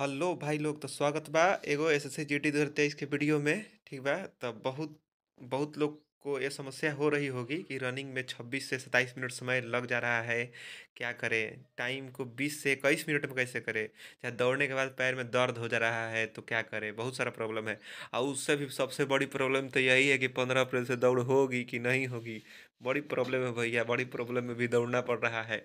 hello भाई लोग तो स्वागत बा एगो S S C G D दो हज़ार तेईस के वीडियो में ठीक बा तो बहुत बहुत लोग को ये समस्या हो रही होगी कि रनिंग में 26 से 27 मिनट समय लग जा रहा है क्या करें टाइम को 20 से इक्कीस मिनट में कैसे करें चाहे दौड़ने के बाद पैर में दर्द हो जा रहा है तो क्या करें बहुत सारा प्रॉब्लम है और उससे भी सबसे बड़ी प्रॉब्लम तो यही है कि पंद्रह अप्रैल से दौड़ होगी कि नहीं होगी बड़ी प्रॉब्लम है भैया बड़ी प्रॉब्लम में भी दौड़ना पड़ रहा है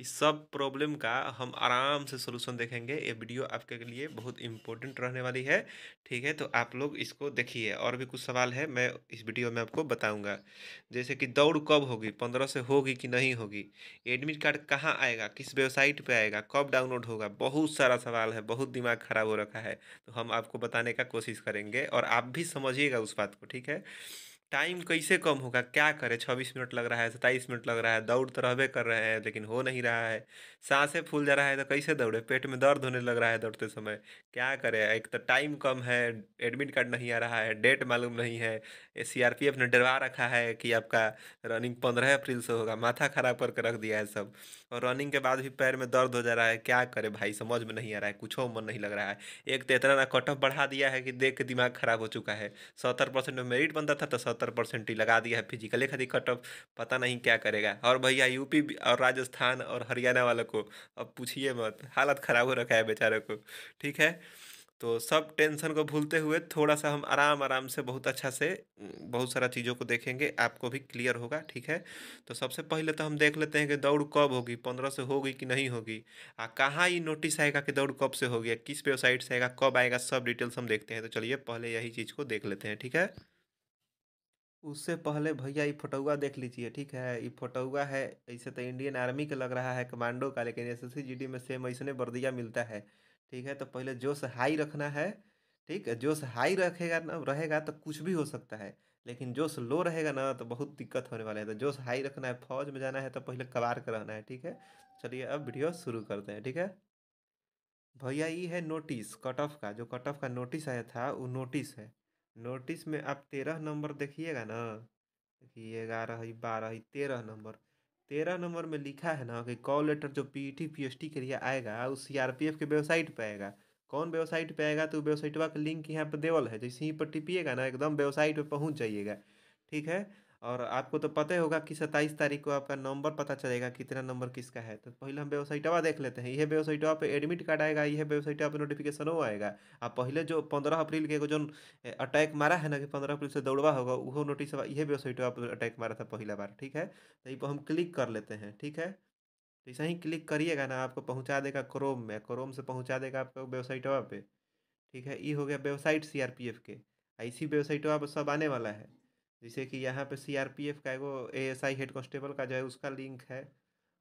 इस सब प्रॉब्लम का हम आराम से सोल्यूशन देखेंगे ये वीडियो आपके लिए बहुत इंपॉर्टेंट रहने वाली है ठीक है तो आप लोग इसको देखिए और भी कुछ सवाल है मैं इस वीडियो में आपको बताऊंगा जैसे कि दौड़ कब होगी पंद्रह से होगी कि नहीं होगी एडमिट कार्ड कहाँ आएगा किस वेबसाइट पर आएगा कब डाउनलोड होगा बहुत सारा सवाल है बहुत दिमाग खराब हो रखा है तो हम आपको बताने का कोशिश करेंगे और आप भी समझिएगा उस बात को ठीक है टाइम कैसे कम होगा क्या करें छब्बीस मिनट लग रहा है सत्ताईस मिनट लग रहा है दौड़ तो रहे कर रहे हैं लेकिन हो नहीं रहा है सांसें फूल जा रहा है तो कैसे दौड़े पेट में दर्द होने लग रहा है दौड़ते समय क्या करें एक तो टाइम कम है एडमिट कार्ड नहीं आ रहा है डेट मालूम नहीं है सी आर पी एफ ने डरवा रखा है कि आपका रनिंग पंद्रह अप्रैल से होगा माथा खराब करके रख दिया है सब और रनिंग के बाद भी पैर में दर्द हो जा रहा है क्या करें भाई समझ में नहीं आ रहा है कुछ मन नहीं लग रहा है एक तो इतना ना कट ऑफ बढ़ा दिया है कि देख के दिमाग खराब हो चुका है सत्तर परसेंट में मेरिट बनता था तो सत्तर परसेंट ही लगा दिया है फिजिकल एक अधिक कट ऑफ पता नहीं क्या करेगा और भैया यूपी और राजस्थान और हरियाणा वालों को अब पूछिए मत हालत ख़राब हो रखा है बेचारे को ठीक है तो सब टेंशन को भूलते हुए थोड़ा सा हम आराम आराम से बहुत अच्छा से बहुत सारा चीज़ों को देखेंगे आपको भी क्लियर होगा ठीक है तो सबसे पहले तो हम देख लेते हैं कि दौड़ कब होगी पंद्रह से होगी कि नहीं होगी आ कहाँ ये नोटिस आएगा कि दौड़ कब से होगी किस वेबसाइट से आएगा कब आएगा सब डिटेल्स हम देखते हैं तो चलिए पहले यही चीज़ को देख लेते हैं ठीक है उससे पहले भैया ये फोटोवा देख लीजिए ठीक है ये फोटोवा है ऐसे तो इंडियन आर्मी का लग रहा है कमांडो का लेकिन एस एस सी में सेम ऐसे बर्दिया मिलता है ठीक है तो पहले जोश हाई रखना है ठीक है जोश हाई रखेगा ना रहेगा तो कुछ भी हो सकता है लेकिन जोश लो रहेगा ना तो बहुत दिक्कत होने वाला है तो जोश हाई रखना है फौज में जाना है तो पहले कबार का रहना है ठीक है चलिए अब वीडियो शुरू करते हैं ठीक है भैया ये है नोटिस कट ऑफ का जो कट ऑफ का नोटिस आया था वो नोटिस है नोटिस में आप तेरह नंबर देखिएगा ना देखिए ग्यारह है बारह है तेरह नंबर तेरह नंबर में लिखा है ना कि कॉल लेटर जो P T P S T के लिए आएगा उस सी आर पी एफ के वेबसाइट पर आएगा कौन वेबसाइट पर आएगा तो वेबसाइटवा का लिंक यहाँ पर देवल है जैसे यहीं पर टिपिएगा ना एकदम वेबसाइट पर पहुँच जाइएगा ठीक है और आपको तो पता ही होगा कि सत्ताईस तारीख को आपका नंबर पता चलेगा कितना नंबर किसका है तो पहले हम वेबसाइटवा देख लेते हैं यह वेबसाइटवा पे एडमिट कार्ड आएगा यह वेबसाइटवा पे वो आएगा आप पहले जो पंद्रह अप्रैल के जो अटैक मारा है ना कि पंद्रह अप्रैल से दौड़वा होगा वो नोटिस यह वेबसाइटवा पर अटैक मारा था पहला बार ठीक है तो पर हम क्लिक कर लेते हैं ठीक है तो ऐसा ही क्लिक करिएगा ना आपको पहुँचा देगा क्रोम में क्रोम से पहुँचा देगा आपका वेबसाइटवा पर ठीक है ये हो गया वेबसाइट सी के ऐसी वेबसाइटवा पर सब आने वाला है जैसे कि यहाँ पे सीआरपीएफ का एगो A S I head constable का जो है उसका लिंक है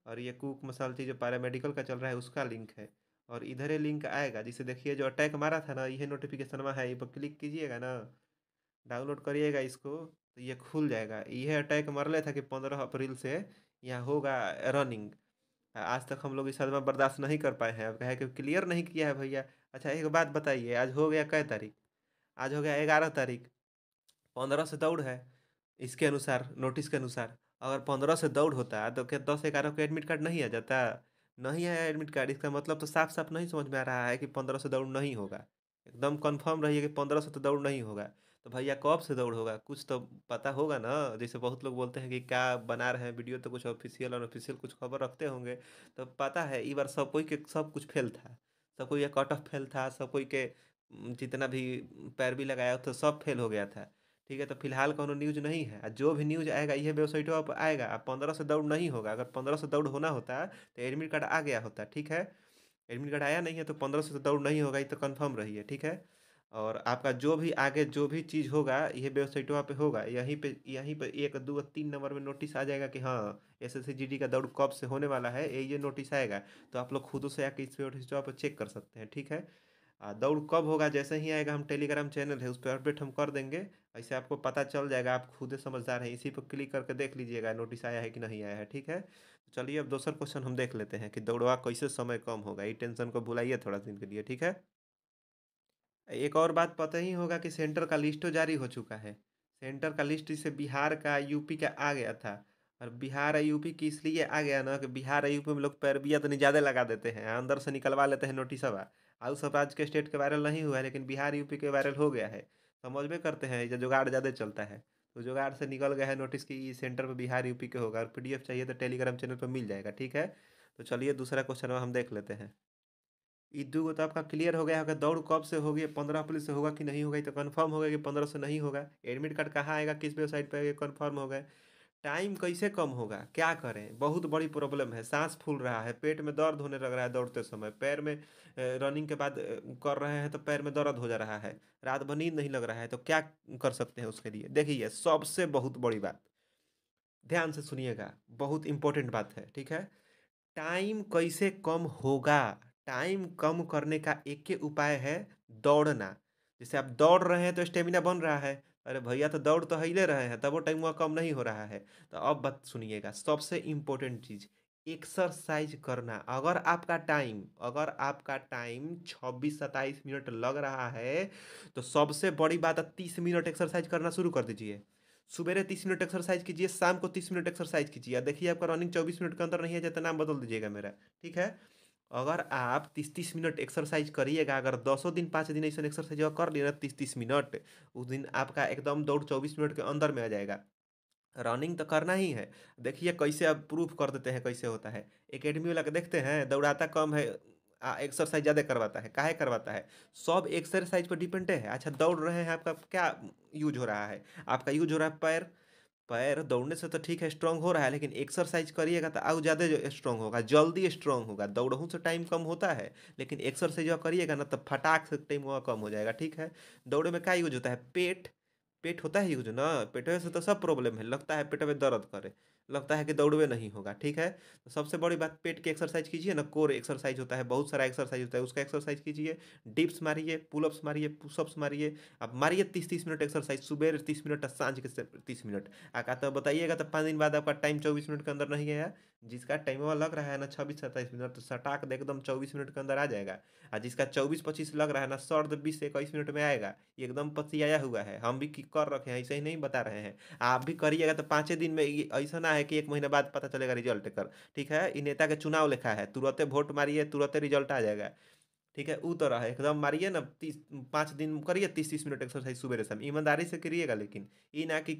और ये कुक मसालची जो पैरामेडिकल का चल रहा है उसका लिंक है और इधर ही लिंक आएगा जिसे देखिए जो अटैक मारा था ना यह नोटिफिकेशन में है ये पर क्लिक कीजिएगा ना डाउनलोड करिएगा इसको तो ये खुल जाएगा यह अटैक मर ले था कि पंद्रह अप्रैल से यहाँ होगा रनिंग आज तक हम लोग इस सदमा बर्दाश्त नहीं कर पाए हैं अब कहे कि क्लियर नहीं किया है भैया अच्छा एक बात बताइए आज हो गया कै तारीख आज हो गया ग्यारह तारीख पंद्रह से दौड़ है इसके अनुसार नोटिस के अनुसार अगर पंद्रह से दौड़ होता है तो क्या दस ग्यारह को एडमिट कार्ड नहीं आ जाता नहीं है एडमिट कार्ड इसका मतलब तो साफ साफ नहीं समझ में आ रहा है कि पंद्रह से दौड़ नहीं होगा एकदम कन्फर्म रहिए कि पंद्रह से तो दौड़ नहीं होगा तो भैया कब से दौड़ होगा कुछ तो पता होगा ना जैसे बहुत लोग बोलते हैं कि क्या बना रहे हैं वीडियो तो कुछ ऑफिशियल अनऑफिशियल कुछ खबर रखते होंगे तो पता है इस बार सब कोई के सब कुछ फेल था सब कोई का कट ऑफ फेल था सब कोई के जितना भी पैरवी लगाया तो सब फेल हो गया था ठीक है तो फिलहाल कोनो न्यूज नहीं है जो भी न्यूज आएगा यह वेबसाइटों पर आएगा अब पंद्रह सौ दौड़ नहीं होगा अगर पंद्रह सौ दौड़ होना होता तो एडमिट कार्ड आ गया होता ठीक है एडमिट कार्ड आया नहीं है तो पंद्रह सौ दौड़ नहीं होगा ये तो कन्फर्म रही है ठीक है और आपका जो भी आगे जो भी चीज़ होगा यह वेबसाइटों पर होगा यहीं पर यहीं पर एक दो तीन नंबर में नोटिस आ जाएगा कि हाँ एस एस का दौड़ कब से होने वाला है ये नोटिस आएगा तो आप लोग खुद से आके इस वेबसाइटों पर चेक कर सकते हैं ठीक है दौड़ कब होगा जैसे ही आएगा हम टेलीग्राम चैनल है उस पर अपडेट हम कर देंगे ऐसे आपको पता चल जाएगा आप खुद समझदार हैं इसी पर क्लिक करके देख लीजिएगा नोटिस आया है कि नहीं आया है ठीक है तो चलिए अब दूसरा क्वेश्चन हम देख लेते हैं कि दौड़वा कैसे समय कम होगा ये टेंशन को भुलाइए थोड़ा दिन के लिए ठीक है एक और बात पता ही होगा कि सेंटर का लिस्ट तो जारी हो चुका है सेंटर का लिस्ट इसे बिहार का यूपी का आ गया था और बिहार और यूपी की इसलिए आ गया ना कि बिहार और यूपी में लोग पैरबिया तो नहीं ज़्यादा लगा देते हैं अंदर से निकलवा लेते हैं नोटिस और सब राज्य के स्टेट के वायरल नहीं हुआ है लेकिन बिहार यूपी के वायरल हो गया है समझबे तो करते हैं जो जुगाड़ ज़्यादा चलता है तो जुगाड़ से निकल गया है नोटिस कि ई सेंटर पर बिहार यूपी के होगा और पी चाहिए तो टेलीग्राम चैनल पर मिल जाएगा ठीक है तो चलिए दूसरा क्वेश्चन हम देख लेते हैं ई दो तो आपका क्लियर हो गया होगा दौड़ कब से होगी पंद्रह अप्रैल से होगा कि नहीं होगा तो कन्फर्म होगा कि पंद्रह से नहीं होगा एडमिट कार्ड कहाँ आएगा किस वेबसाइट पर कन्फर्म होगा टाइम कैसे कम होगा क्या करें बहुत बड़ी प्रॉब्लम है सांस फूल रहा है पेट में दर्द होने लग रहा है दौड़ते समय पैर में रनिंग के बाद कर रहे हैं तो पैर में दर्द हो जा रहा है रात भर नींद नहीं लग रहा है तो क्या कर सकते हैं उसके लिए देखिए सबसे बहुत बड़ी बात ध्यान से सुनिएगा बहुत इंपॉर्टेंट बात है ठीक है टाइम कैसे कम होगा टाइम कम करने का एक ही उपाय है दौड़ना जैसे आप दौड़ रहे हैं तो स्टेमिना बन रहा है अरे भैया तो दौड़ तो है ले रहे हैं तब वो टाइम वहाँ कम नहीं हो रहा है तो अब बात सुनिएगा सबसे इम्पोर्टेंट चीज़ एक्सरसाइज करना अगर आपका टाइम अगर आपका टाइम 26 सत्ताईस मिनट लग रहा है तो सबसे बड़ी बात है तीस मिनट एक्सरसाइज करना शुरू कर दीजिए सुबेरे तीस मिनट एक्सरसाइज कीजिए शाम को तीस मिनट एक्सरसाइज कीजिए देखिए आपका रनिंग चौबीस मिनट के अंदर नहीं है जाता तो नाम बदल दीजिएगा मेरा ठीक है अगर आप तीस तीस मिनट एक्सरसाइज करिएगा अगर दसों दिन पाँच दिन ऐसा एक्सरसाइज कर लेना तीस तीस मिनट उस दिन आपका एकदम दौड़ चौबीस मिनट के अंदर में आ जाएगा रनिंग तो करना ही है देखिए कैसे अब प्रूफ कर देते हैं कैसे होता है एकेडमी वाला देखते हैं दौड़ाता कम है एक्सरसाइज ज़्यादा करवाता है काहे करवाता है सब एक्सरसाइज पर डिपेंड है अच्छा दौड़ रहे हैं आपका क्या यूज हो रहा है आपका यूज हो रहा है पैर पैर दौड़ने से तो ठीक है स्ट्रांग हो रहा है लेकिन एक्सरसाइज करिएगा तो और ज़्यादा स्ट्रांग होगा जल्दी स्ट्रांग होगा दौड़हूँ से टाइम कम होता है लेकिन एक्सरसाइज करिएगा ना तो फटाक से टाइम वहाँ कम हो जाएगा ठीक है दौड़े में क्या यूज होता है पेट पेट होता है यूज ना पेट से तो सब प्रॉब्लम है लगता है पेट में दर्द करे लगता है कि दौड़वे नहीं होगा ठीक है तो सबसे बड़ी बात पेट की एक्सरसाइज कीजिए ना कोर एक्सरसाइज होता है बहुत सारा एक्सरसाइज होता है उसका एक्सरसाइज कीजिए डिप्स मारिए पुलअप्स मारिए पुशअप्स मारिए अब मारिए तीस तीस मिनट एक्सरसाइज सुबह तीस मिनट और सांझ के तीस मिनट आका तो बताइएगा तो पाँच दिन बाद आपका टाइम चौबीस मिनट के अंदर नहीं गया जिसका टाइम लग रहा है ना छब्बीस सत्ताईस मिनट तो सटाक एकदम चौबीस मिनट के अंदर आ जाएगा और जिसका चौबीस पच्चीस लग रहा है ना सर्द बीस से इक्कीस मिनट में आएगा एकदम आया हुआ है हम भी कर रखे हैं ऐसे ही नहीं बता रहे हैं आप भी करिएगा तो पाँचे दिन में ऐसा ना है कि एक महीना बाद पता चलेगा रिजल्ट कर ठीक है ये नेता के चुनाव लिखा है तुरंत वोट मारिए तुरंत रिजल्ट आ जाएगा ठीक है वो तो रहा एकदम मारिए ना तीस पाँच दिन करिए तीस तीस मिनट एक्सरसाइज सुबह शाम ईमानदारी से करिएगा लेकिन ये ना कि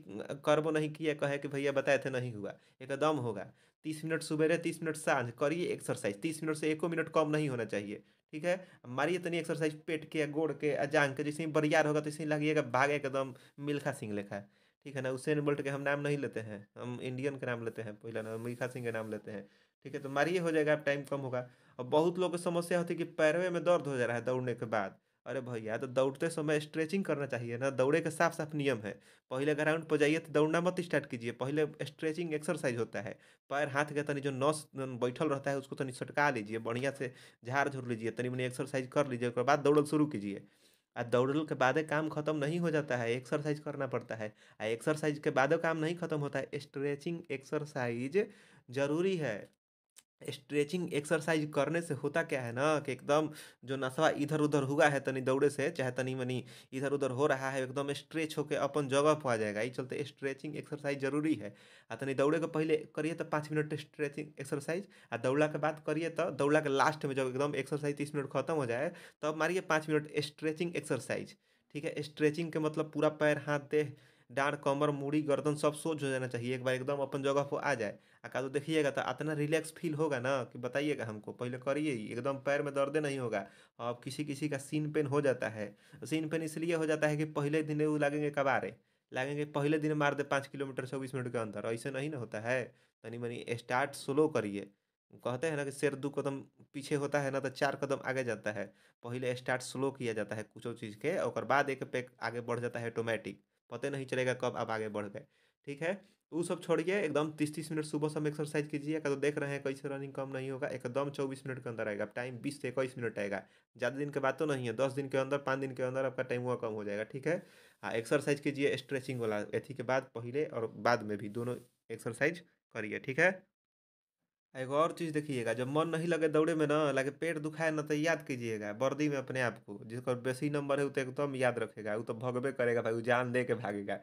करबो नहीं किया कहे कि भैया बताए थे नहीं हुआ एकदम होगा तीस मिनट सुबह तीस मिनट सांझ करिए एक्सरसाइज तीस मिनट से एको मिनट कम नहीं होना चाहिए ठीक है मारिए तनी एक्सरसाइज पेट के गोड़ के जांग के जैसे बरियार होगा तो इसी लगिएगा भाग एकदम मिल्खा सिंह लेखा ठीक है ना उसेन बोल्ट के हम नाम नहीं लेते हैं हम इंडियन का नाम लेते हैं पहला नाम मिल्खा सिंह का नाम लेते हैं ठीक है तो मारिए हो जाएगा टाइम कम होगा और बहुत लोग को समस्या होती है कि पैरवे में दर्द हो जा रहा है दौड़ने के बाद अरे भैया तो दौड़ते समय स्ट्रेचिंग करना चाहिए ना दौड़े का साफ साफ नियम है पहले ग्राउंड पर जाइए तो दौड़ना मत स्टार्ट कीजिए पहले स्ट्रेचिंग एक्सरसाइज होता है पैर हाथ के तनी जो नस बैठल रहता है उसको तनी सटका लीजिए बढ़िया से झाड़ झुर लीजिए तनी मनी एक्सरसाइज कर लीजिए उसके बाद दौड़ शुरू कीजिए आ दौड़ल के बाद काम खत्म नहीं हो जाता है एक्सरसाइज करना पड़ता है आ एक्सरसाइज के बाद काम नहीं खत्म होता है स्ट्रेचिंग एक्सरसाइज जरूरी है स्ट्रेचिंग एक्सरसाइज करने से होता क्या है ना कि एकदम जो नसवा इधर उधर हुआ है तनी दौड़े से चाहे तनी मनी इधर उधर हो रहा है एकदम स्ट्रेच होकर अपन जगह पर आ जाएगा ये चलते स्ट्रेचिंग एक्सरसाइज जरूरी है आ तनी दौड़े के पहले करिए तो पाँच मिनट स्ट्रेचिंग एक्सरसाइज आ दौड़ा के बाद करिए तो दौड़ा के लास्ट में जब एकदम एक्सरसाइज तीस मिनट खत्म हो जाए तब मारिए पाँच मिनट स्ट्रेचिंग एक्सरसाइज ठीक है स्ट्रेचिंग के मतलब पूरा पैर हाथ देह डांड कमर मूड़ी गर्दन सब सोच हो जाना चाहिए एक बार एकदम अपन जगह पर आ जाए आ का तो देखिएगा तो इतना रिलैक्स फील होगा ना कि बताइएगा हमको पहले करिए एकदम पैर में दर्द नहीं होगा अब किसी किसी का सीन पेन हो जाता है सीन पेन इसलिए हो जाता है कि पहले दिन वो लगेंगे कबारे लगेंगे पहले दिन मार दे पाँच किलोमीटर चौबीस मिनट के अंदर ऐसे नहीं ना होता है तनी मनी स्टार्ट स्लो करिए कहते हैं ना कि शेर दो कदम पीछे होता है ना तो चार कदम आगे जाता है पहले स्टार्ट स्लो किया जाता है कुछ चीज़ के और बाद एक पैक आगे बढ़ जाता है ऑटोमेटिक पता नहीं चलेगा कब आप आगे बढ़ गए ठीक है वो सब छोड़िए एकदम तीस तीस मिनट सुबह सब एक्सरसाइज कीजिए क्या तो देख रहे हैं कैसे रनिंग कम नहीं होगा एकदम चौबीस मिनट के अंदर आएगा टाइम बीस से इक्कीस मिनट आएगा ज़्यादा दिन के बाद तो नहीं है दस दिन के अंदर पाँच दिन के अंदर आपका टाइम हुआ कम हो जाएगा ठीक है हाँ एक्सरसाइज कीजिए स्ट्रेचिंग वाला अथी के बाद पहले और बाद में भी दोनों एक्सरसाइज करिए ठीक है एक और चीज़ देखिएगा जब मन नहीं लगे दौड़े में ना लगे पेट दुखाए ना तो याद कीजिएगा वर्दी में अपने आप को जिसका बेसी नंबर है वो तो एकदम याद रखेगा वो तो भगवे करेगा भाई वो जान दे के भागेगा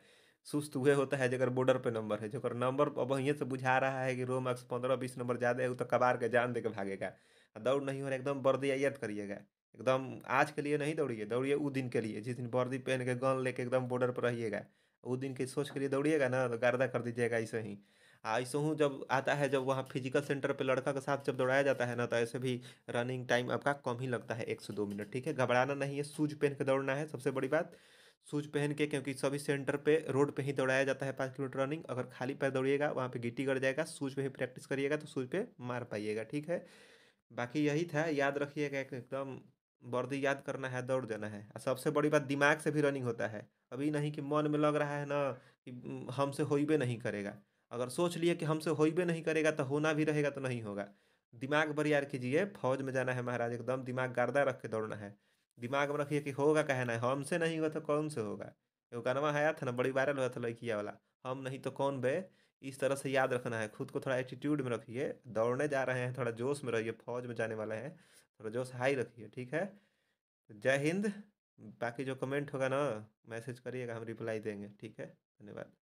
सुस्त वह होता है जगह बॉर्डर पे नंबर है जगह नंबर अब वहीं से बुझा रहा है कि रो मार्क्स पंद्रह बीस नंबर ज़्यादा है वो तो कबार के जान दे के भागेगा दौड़ नहीं हो रहा एकदम वर्दी याद करिएगा एकदम आज के लिए नहीं दौड़िए दौड़िए उस दिन के लिए जिस दिन वर्दी पहन के गन लेके एकदम बॉर्डर पर रहिएगा उस दिन की सोच के लिए दौड़िएगा ना तो गर्दा कर दीजिएगा ऐसे ही ऐसे हूँ जब आता है जब वहाँ फिजिकल सेंटर पे लड़का के साथ जब दौड़ाया जाता है ना तो ऐसे भी रनिंग टाइम आपका कम ही लगता है एक से दो मिनट ठीक है घबराना नहीं है सूज पहन के दौड़ना है सबसे बड़ी बात सूज पहन के क्योंकि सभी सेंटर पे रोड पे ही दौड़ाया जाता है पाँच किलोमीटर रनिंग अगर खाली पैर दौड़िएगा वहाँ पर गिट्टी गड़ जाएगा सूज पे ही प्रैक्टिस करिएगा तो सूज पे मार पाइएगा ठीक है बाकी यही था याद रखिएगा एकदम वर्दी याद करना है दौड़ देना है और सबसे बड़ी बात दिमाग से भी रनिंग होता है अभी नहीं कि मन में लग रहा है ना कि हम्म, हमसे होइबे नहीं करेगा अगर सोच लिए कि हमसे होइबे नहीं करेगा तो होना भी रहेगा तो नहीं होगा दिमाग बरियार कीजिए फौज में जाना है महाराज एकदम दिमाग गर्दा रख के दौड़ना है दिमाग में रखिए कि होगा कहना है हमसे नहीं होगा तो कौन से होगा एगो गनवा आया था ना बड़ी वायरल हुआ था लड़किया वाला हम नहीं तो कौन बे इस तरह से याद रखना है खुद को थोड़ा एटीट्यूड में रखिए दौड़ने जा रहे हैं थोड़ा जोश में रहिए फौज में जाने वाले हैं थोड़ा जोश हाई रखिए ठीक है जय हिंद बाकी जो कमेंट होगा ना मैसेज करिएगा हम रिप्लाई देंगे ठीक है धन्यवाद